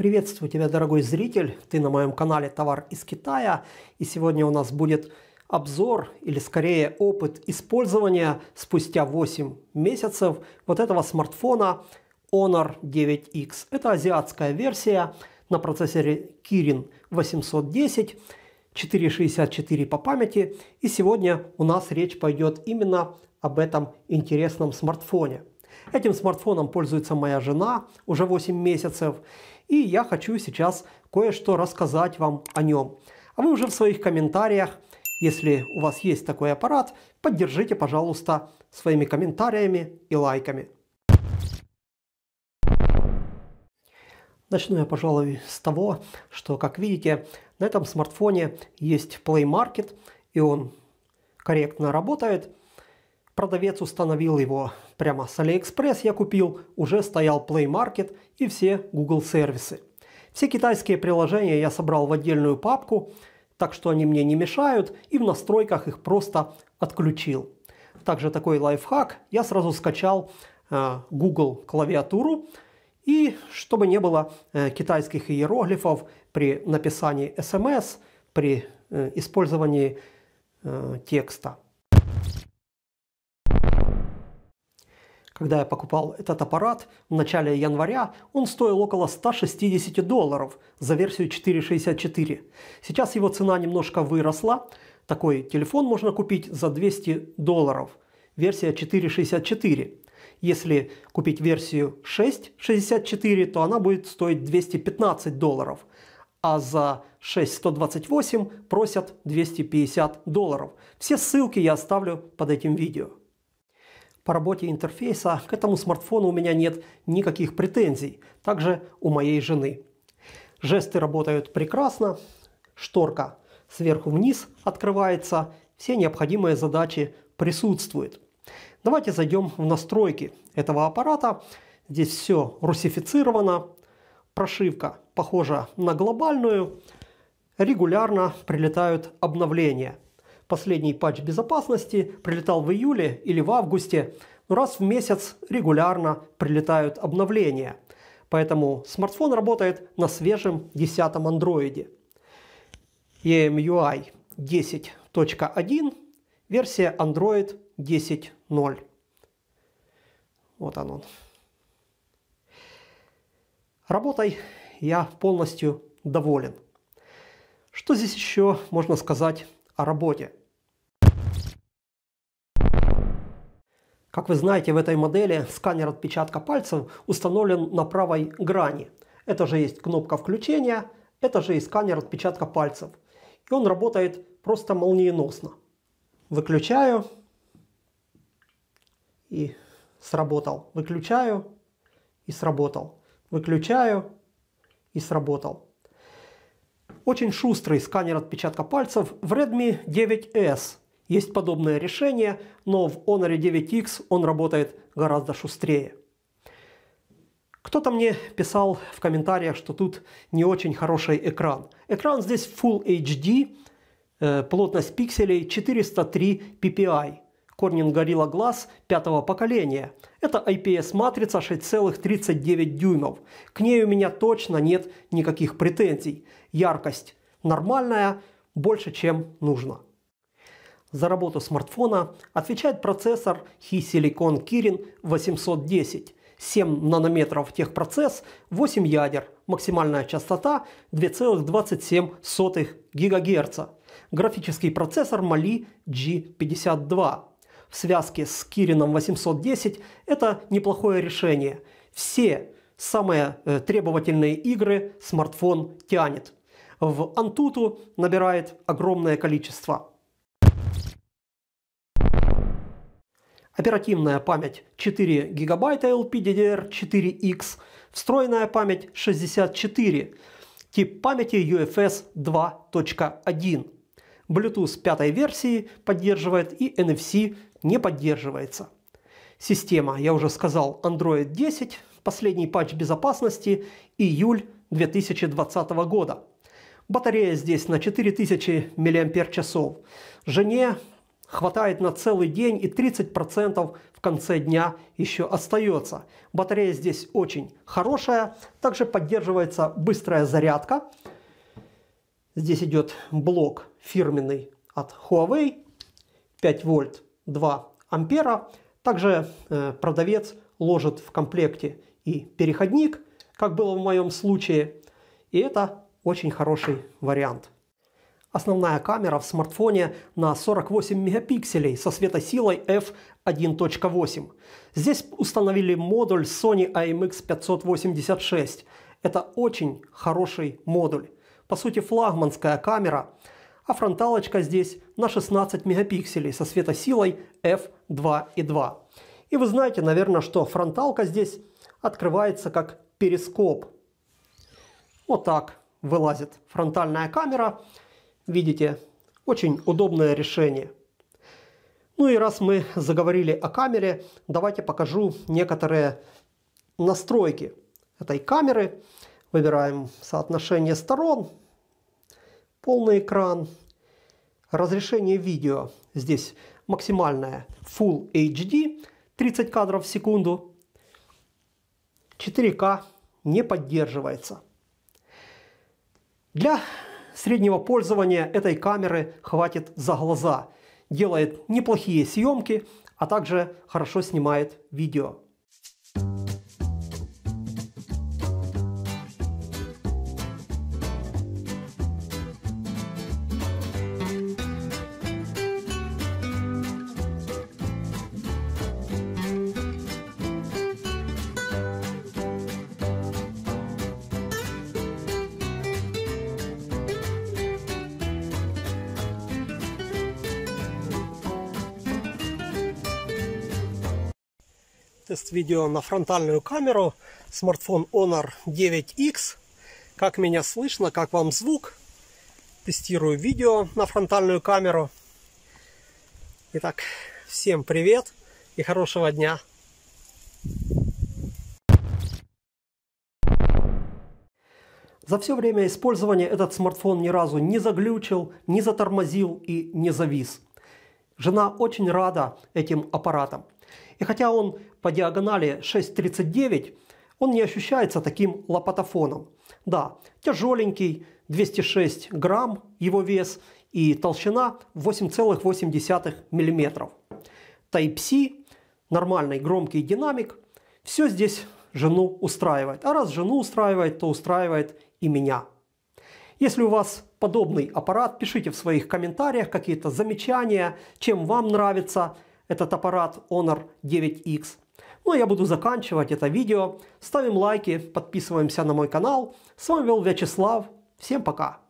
Приветствую тебя, дорогой зритель! Ты на моем канале «Товар из Китая» и сегодня у нас будет обзор или скорее опыт использования спустя 8 месяцев вот этого смартфона Honor 9X. Это азиатская версия на процессоре Kirin 810, 464 по памяти и сегодня у нас речь пойдет именно об этом интересном смартфоне. Этим смартфоном пользуется моя жена уже 8 месяцев, и я хочу сейчас кое-что рассказать вам о нем. А вы уже в своих комментариях, если у вас есть такой аппарат, поддержите, пожалуйста, своими комментариями и лайками. Начну я, пожалуй, с того, что, как видите, на этом смартфоне есть Play Market, и он корректно работает. Продавец установил его Прямо с AliExpress я купил, уже стоял Play Market и все Google сервисы. Все китайские приложения я собрал в отдельную папку, так что они мне не мешают и в настройках их просто отключил. Также такой лайфхак, я сразу скачал э, Google клавиатуру, и чтобы не было э, китайских иероглифов при написании смс, эм при э, использовании э, текста. Когда я покупал этот аппарат в начале января, он стоил около 160 долларов за версию 464. Сейчас его цена немножко выросла. Такой телефон можно купить за 200 долларов. Версия 464. Если купить версию 664, то она будет стоить 215 долларов а за 6128 просят 250 долларов. Все ссылки я оставлю под этим видео. По работе интерфейса к этому смартфону у меня нет никаких претензий, также у моей жены. Жесты работают прекрасно, шторка сверху вниз открывается, все необходимые задачи присутствуют. Давайте зайдем в настройки этого аппарата. Здесь все русифицировано, прошивка похожа на глобальную, регулярно прилетают обновления – Последний патч безопасности прилетал в июле или в августе, но ну, раз в месяц регулярно прилетают обновления. Поэтому смартфон работает на свежем 10 андроиде. EMUI 10.1, версия Android 10.0. Вот он он. Работой я полностью доволен. Что здесь еще можно сказать о работе? Как вы знаете, в этой модели сканер отпечатка пальцев установлен на правой грани. Это же есть кнопка включения, это же и сканер отпечатка пальцев. И он работает просто молниеносно. Выключаю. И сработал. Выключаю. И сработал. Выключаю. И сработал. Очень шустрый сканер отпечатка пальцев в Redmi 9S есть подобное решение, но в Honor 9X он работает гораздо шустрее. Кто-то мне писал в комментариях, что тут не очень хороший экран. Экран здесь Full HD, э, плотность пикселей 403 ppi. Corning Gorilla Glass пятого поколения. Это IPS-матрица 6,39 дюймов. К ней у меня точно нет никаких претензий. Яркость нормальная, больше чем нужно. За работу смартфона отвечает процессор Hi-Silicon Kirin 810. 7 нанометров техпроцесс, 8 ядер, максимальная частота 2,27 ГГц. Графический процессор Mali G52. В связке с Kirin 810 это неплохое решение. Все самые э, требовательные игры смартфон тянет. В Antutu набирает огромное количество. оперативная память 4 гигабайта LPDDR4X, встроенная память 64, тип памяти UFS 2.1. Bluetooth 5 версии поддерживает и NFC не поддерживается. Система, я уже сказал, Android 10, последний патч безопасности, июль 2020 года. Батарея здесь на 4000 мАч. Жене хватает на целый день и 30% в конце дня еще остается. Батарея здесь очень хорошая, также поддерживается быстрая зарядка. Здесь идет блок фирменный от Huawei, 5 вольт 2 ампера. Также э, продавец ложит в комплекте и переходник, как было в моем случае. И это очень хороший вариант. Основная камера в смартфоне на 48 мегапикселей со светосилой f1.8. Здесь установили модуль Sony IMX586. Это очень хороший модуль. По сути флагманская камера, а фронталочка здесь на 16 мегапикселей со светосилой f2.2. И вы знаете, наверное, что фронталка здесь открывается как перископ. Вот так вылазит фронтальная камера. Видите, очень удобное решение. Ну и раз мы заговорили о камере, давайте покажу некоторые настройки этой камеры. Выбираем соотношение сторон, полный экран, разрешение видео. Здесь максимальное Full HD, 30 кадров в секунду. 4К не поддерживается. Для Среднего пользования этой камеры хватит за глаза. Делает неплохие съемки, а также хорошо снимает видео. тест видео на фронтальную камеру смартфон Honor 9X как меня слышно, как вам звук тестирую видео на фронтальную камеру итак, всем привет и хорошего дня За все время использования этот смартфон ни разу не заглючил, не затормозил и не завис. Жена очень рада этим аппаратам. И хотя он по диагонали 6,39, он не ощущается таким лопатофоном. Да, тяжеленький, 206 грамм его вес и толщина 8,8 мм. Type-C, нормальный громкий динамик, все здесь жену устраивает. А раз жену устраивает, то устраивает и меня. Если у вас подобный аппарат. Пишите в своих комментариях какие-то замечания, чем вам нравится этот аппарат Honor 9X. Ну а я буду заканчивать это видео. Ставим лайки, подписываемся на мой канал. С вами был Вячеслав. Всем пока!